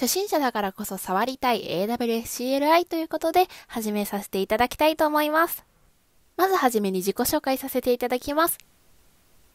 初心者だからこそ触りたい AWSCLI ということで始めさせていただきたいと思います。まずはじめに自己紹介させていただきます。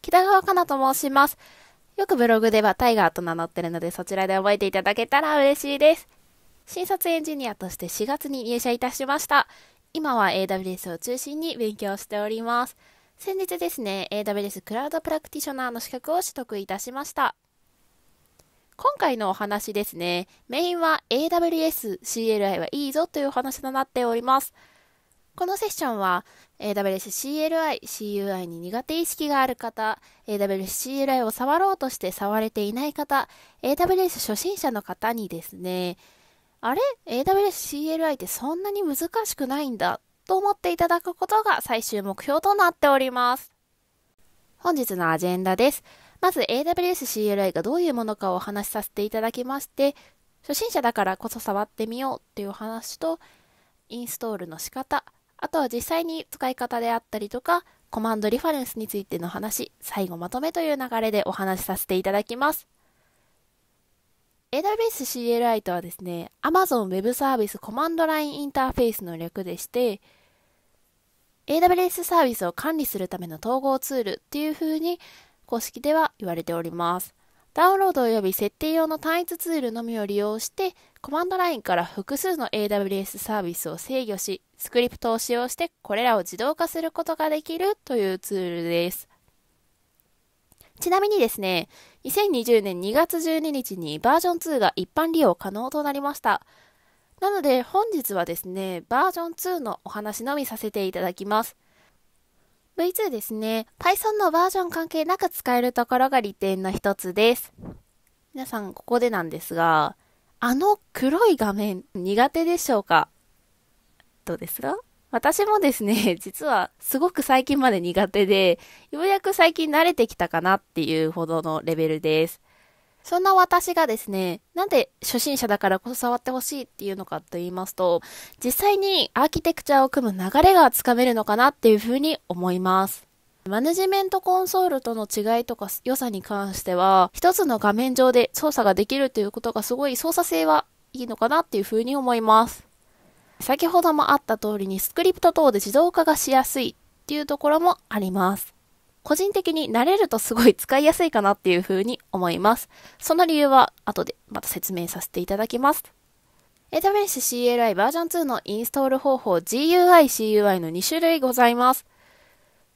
北川かなと申します。よくブログではタイガーと名乗ってるのでそちらで覚えていただけたら嬉しいです。新卒エンジニアとして4月に入社いたしました。今は AWS を中心に勉強しております。先日ですね、AWS クラウドプラクティショナーの資格を取得いたしました。今回のお話ですね、メインは AWS CLI はいいぞというお話となっております。このセッションは AWS CLI、CUI に苦手意識がある方、AWS CLI を触ろうとして触れていない方、AWS 初心者の方にですね、あれ ?AWS CLI ってそんなに難しくないんだと思っていただくことが最終目標となっております。本日のアジェンダです。まず AWSCLI がどういうものかをお話しさせていただきまして、初心者だからこそ触ってみようっていう話と、インストールの仕方、あとは実際に使い方であったりとか、コマンドリファレンスについての話、最後まとめという流れでお話しさせていただきます。AWSCLI とはですね、Amazon Web サービスコマンドラインインターフェースの略でして、AWS サービスを管理するための統合ツールっていう風に公式では言われております。ダウンロード及び設定用の単一ツールのみを利用して、コマンドラインから複数の AWS サービスを制御し、スクリプトを使用してこれらを自動化することができるというツールです。ちなみにですね、2020年2月12日にバージョン2が一般利用可能となりました。なので本日はですね、バージョン2のお話のみさせていただきます。V2 ですね、Python のバージョン関係なく使えるところが利点の一つです。皆さん、ここでなんですが、あの黒い画面苦手でしょうかどうですか私もですね、実はすごく最近まで苦手で、ようやく最近慣れてきたかなっていうほどのレベルです。そんな私がですね、なんで初心者だからこそ触ってほしいっていうのかと言いますと、実際にアーキテクチャを組む流れがつかめるのかなっていうふうに思います。マネジメントコンソールとの違いとか良さに関しては、一つの画面上で操作ができるということがすごい操作性はいいのかなっていうふうに思います。先ほどもあった通りにスクリプト等で自動化がしやすいっていうところもあります。個人的に慣れるとすごい使いやすいかなっていうふうに思います。その理由は後でまた説明させていただきます。AWS CLI バージョン2のインストール方法 GUI、CUI の2種類ございます。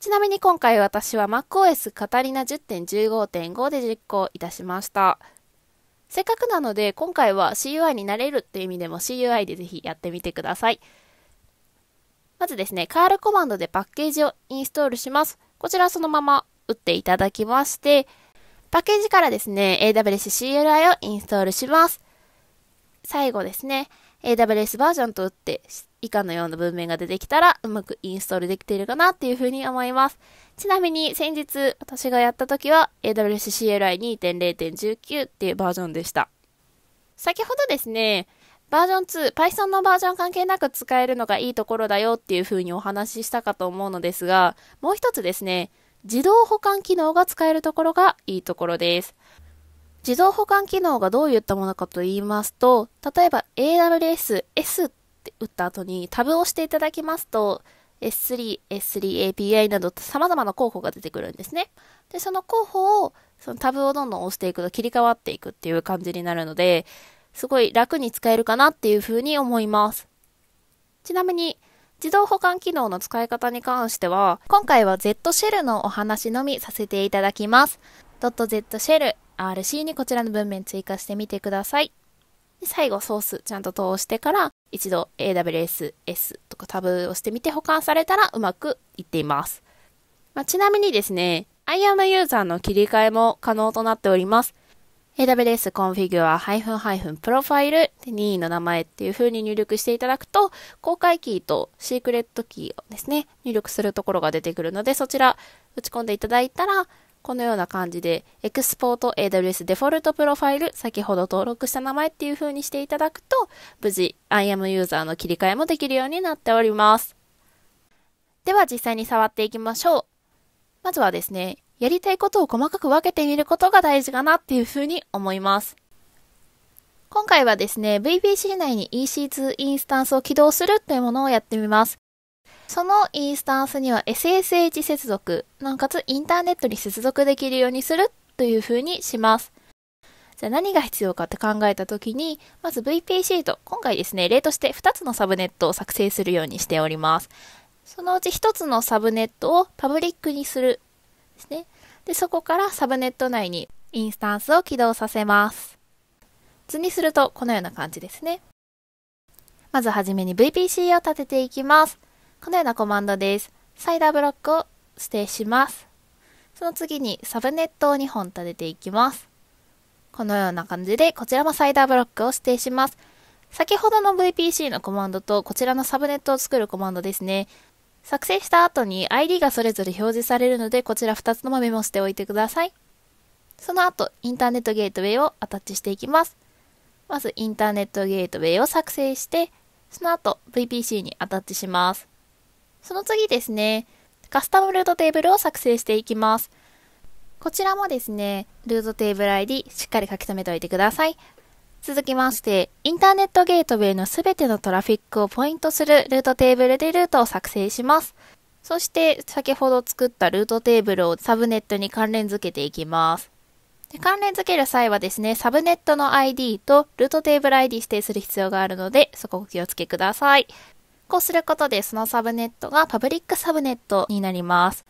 ちなみに今回私は MacOS カタリナ10.15.5で実行いたしました。せっかくなので今回は CUI になれるっていう意味でも CUI でぜひやってみてください。まずですね、カールコマンドでパッケージをインストールします。こちらそのまま打っていただきまして、パッケージからですね、AWS CLI をインストールします。最後ですね、AWS バージョンと打って以下のような文面が出てきたらうまくインストールできているかなっていうふうに思います。ちなみに先日私がやった時は AWS CLI2.0.19 っていうバージョンでした。先ほどですね、バージョン2、Python のバージョン関係なく使えるのがいいところだよっていうふうにお話ししたかと思うのですが、もう一つですね、自動保管機能が使えるところがいいところです。自動保管機能がどういったものかと言いますと、例えば AWS S って打った後にタブを押していただきますと、S3、S3 API など様々な候補が出てくるんですね。で、その候補をそのタブをどんどん押していくと切り替わっていくっていう感じになるので、すごい楽に使えるかなっていうふうに思います。ちなみに、自動保管機能の使い方に関しては、今回は Z シェルのお話のみさせていただきます。.z シェル RC にこちらの文面追加してみてください。で最後ソースちゃんと通してから一度 AWSS とかタブをしてみて保管されたらうまくいっています。まあ、ちなみにですね、IAM ユーザーの切り替えも可能となっております。AWS c o n f i g u ハイフンハイフンプロファイル任意の名前っていう風に入力していただくと、公開キーとシークレットキーをですね、入力するところが出てくるので、そちら打ち込んでいただいたら、このような感じで、エクスポート AWS デフォルトプロファイル、先ほど登録した名前っていう風にしていただくと、無事 IAM ユーザーの切り替えもできるようになっております。では実際に触っていきましょう。まずはですね、やりたいことを細かく分けてみることが大事かなっていうふうに思います。今回はですね、VPC 内に EC2 インスタンスを起動するというものをやってみます。そのインスタンスには SSH 接続、なおかつインターネットに接続できるようにするというふうにします。じゃあ何が必要かって考えたときに、まず VPC と、今回ですね、例として2つのサブネットを作成するようにしております。そのうち1つのサブネットをパブリックにするですね。で、そこからサブネット内にインスタンスを起動させます。図にするとこのような感じですね。まずはじめに VPC を立てていきます。このようなコマンドです。サイダーブロックを指定します。その次にサブネットを2本立てていきます。このような感じで、こちらもサイダーブロックを指定します。先ほどの VPC のコマンドとこちらのサブネットを作るコマンドですね。作成した後に ID がそれぞれ表示されるので、こちら2つともメモしておいてください。その後、インターネットゲートウェイをアタッチしていきます。まず、インターネットゲートウェイを作成して、その後、VPC にアタッチします。その次ですね、カスタムルートテーブルを作成していきます。こちらもですね、ルートテーブル ID しっかり書き留めておいてください。続きまして、インターネットゲートウェイのすべてのトラフィックをポイントするルートテーブルでルートを作成します。そして、先ほど作ったルートテーブルをサブネットに関連付けていきます。で関連付ける際はですね、サブネットの ID とルートテーブル ID 指定する必要があるので、そこをお気をつけください。こうすることで、そのサブネットがパブリックサブネットになります。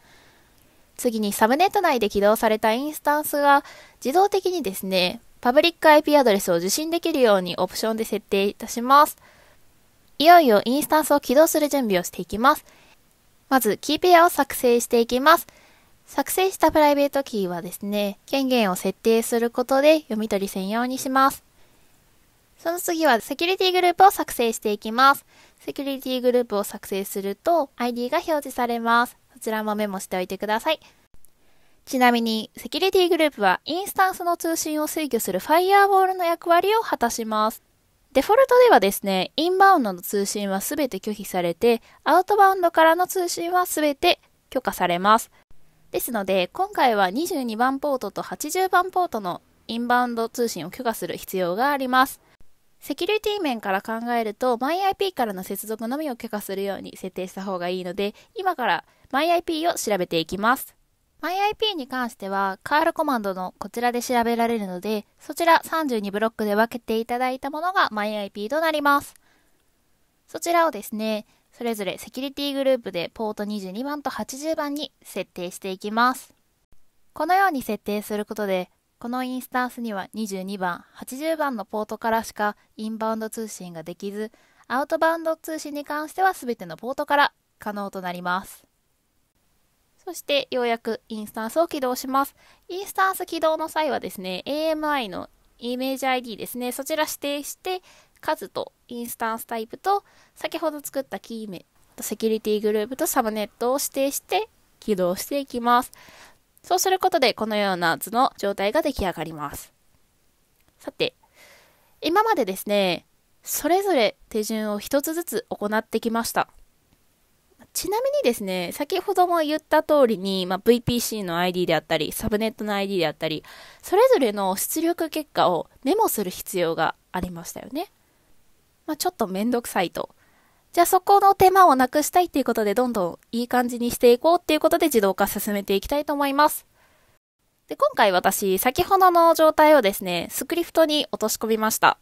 次にサブネット内で起動されたインスタンスが自動的にですね、パブリック IP アドレスを受信できるようにオプションで設定いたします。いよいよインスタンスを起動する準備をしていきます。まず、キーペアを作成していきます。作成したプライベートキーはですね、権限を設定することで読み取り専用にします。その次はセキュリティグループを作成していきます。セキュリティグループを作成すると ID が表示されます。そちらもメモしておいてください。ちなみに、セキュリティグループはインスタンスの通信を制御するファイアーウォールの役割を果たします。デフォルトではですね、インバウンドの通信はすべて拒否されて、アウトバウンドからの通信はすべて許可されます。ですので、今回は22番ポートと80番ポートのインバウンド通信を許可する必要があります。セキュリティ面から考えると、MyIP からの接続のみを許可するように設定した方がいいので、今から MyIP を調べていきます。MyIP に関しては、カールコマンドのこちらで調べられるので、そちら32ブロックで分けていただいたものが MyIP となります。そちらをですね、それぞれセキュリティグループでポート22番と80番に設定していきます。このように設定することで、このインスタンスには22番、80番のポートからしかインバウンド通信ができず、アウトバウンド通信に関しては全てのポートから可能となります。そしてようやくインスタンスを起動します。インスタンス起動の際はですね、AMI のイメージ ID ですね、そちら指定して、数とインスタンスタイプと、先ほど作ったキー名、セキュリティグループとサブネットを指定して起動していきます。そうすることで、このような図の状態が出来上がります。さて、今までですね、それぞれ手順を一つずつ行ってきました。ちなみにですね、先ほども言った通りに、まあ、VPC の ID であったり、サブネットの ID であったり、それぞれの出力結果をメモする必要がありましたよね。まあ、ちょっとめんどくさいと。じゃあそこの手間をなくしたいっていうことで、どんどんいい感じにしていこうっていうことで自動化進めていきたいと思います。で、今回私、先ほどの状態をですね、スクリプトに落とし込みました。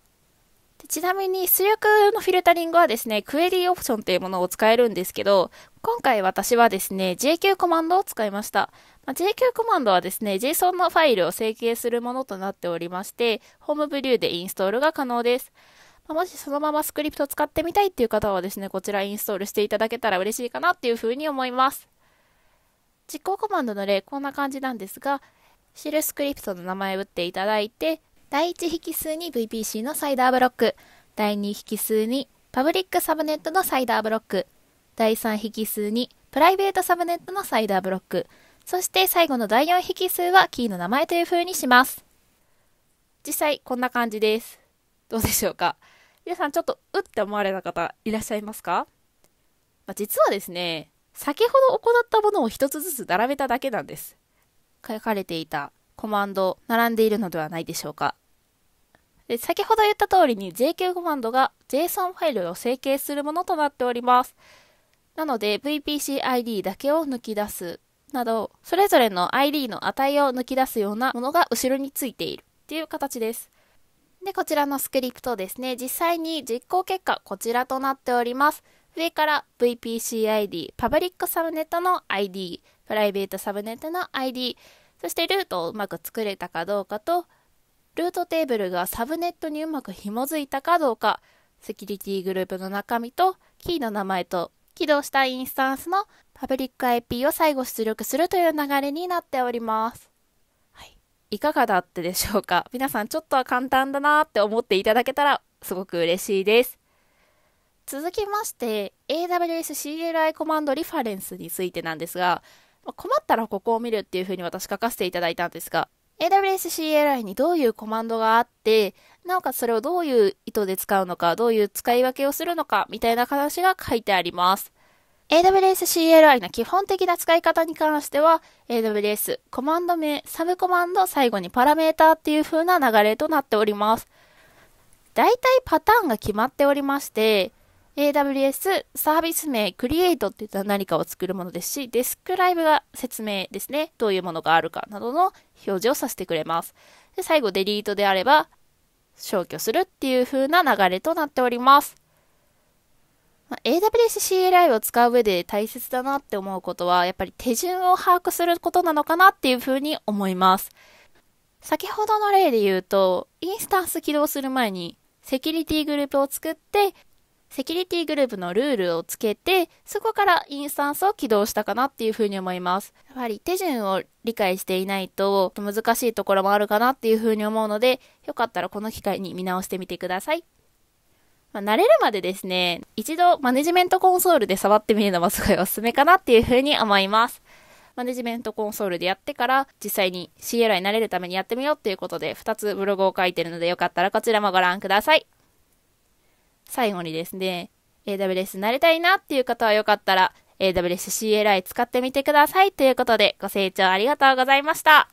ちなみに出力のフィルタリングはですね、クエリーオプションというものを使えるんですけど、今回私はですね、JQ コマンドを使いました。まあ、JQ コマンドはですね、JSON のファイルを整形するものとなっておりまして、ホームブリューでインストールが可能です。まあ、もしそのままスクリプトを使ってみたいっていう方はですね、こちらインストールしていただけたら嬉しいかなっていうふうに思います。実行コマンドの例、こんな感じなんですが、シルスクリプトの名前を打っていただいて、第1引数に VPC のサイダーブロック、第2引数にパブリックサブネットのサイダーブロック、第3引数にプライベートサブネットのサイダーブロック、そして最後の第4引数はキーの名前という風にします。実際こんな感じです。どうでしょうか皆さんちょっとうって思われた方いらっしゃいますか、まあ、実はですね、先ほど行ったものを一つずつ並べただけなんです。書かれていたコマンド並んでいるのではないでしょうかで先ほど言った通りに JQ コマンドが JSON ファイルを整形するものとなっております。なので VPCID だけを抜き出すなど、それぞれの ID の値を抜き出すようなものが後ろについているっていう形です。で、こちらのスクリプトですね、実際に実行結果こちらとなっております。上から VPCID、パブリックサブネットの ID、プライベートサブネットの ID、そしてルートをうまく作れたかどうかと、ルートテーブルがサブネットにうまく紐づいたかどうか、セキュリティグループの中身とキーの名前と起動したインスタンスのパブリック IP を最後出力するという流れになっております。はい、いかがだったでしょうか皆さんちょっとは簡単だなって思っていただけたらすごく嬉しいです。続きまして AWS CLI コマンドリファレンスについてなんですが困ったらここを見るっていうふうに私書かせていただいたんですが AWSCLI にどういうコマンドがあって、なおかつそれをどういう意図で使うのか、どういう使い分けをするのか、みたいな話が書いてあります。AWSCLI の基本的な使い方に関しては、AWS コマンド名、サブコマンド、最後にパラメータっていう風な流れとなっております。大体パターンが決まっておりまして、AWS サービス名 Create っていったら何かを作るものですし、Describe が説明ですね。どういうものがあるかなどの表示をさせてくれます。で最後 Delete であれば消去するっていう風な流れとなっております。ま AWS CLI を使う上で大切だなって思うことは、やっぱり手順を把握することなのかなっていう風に思います。先ほどの例で言うと、インスタンス起動する前にセキュリティグループを作って、セキュリティグループのルールをつけて、そこからインスタンスを起動したかなっていうふうに思います。やはり手順を理解していないと難しいところもあるかなっていうふうに思うので、よかったらこの機会に見直してみてください。まあ、慣れるまでですね、一度マネジメントコンソールで触ってみるのもすごいおすすめかなっていうふうに思います。マネジメントコンソールでやってから、実際に CLI になれるためにやってみようっていうことで、2つブログを書いてるので、よかったらこちらもご覧ください。最後にですね、AWS なれたいなっていう方はよかったら、AWS CLI 使ってみてくださいということで、ご清聴ありがとうございました。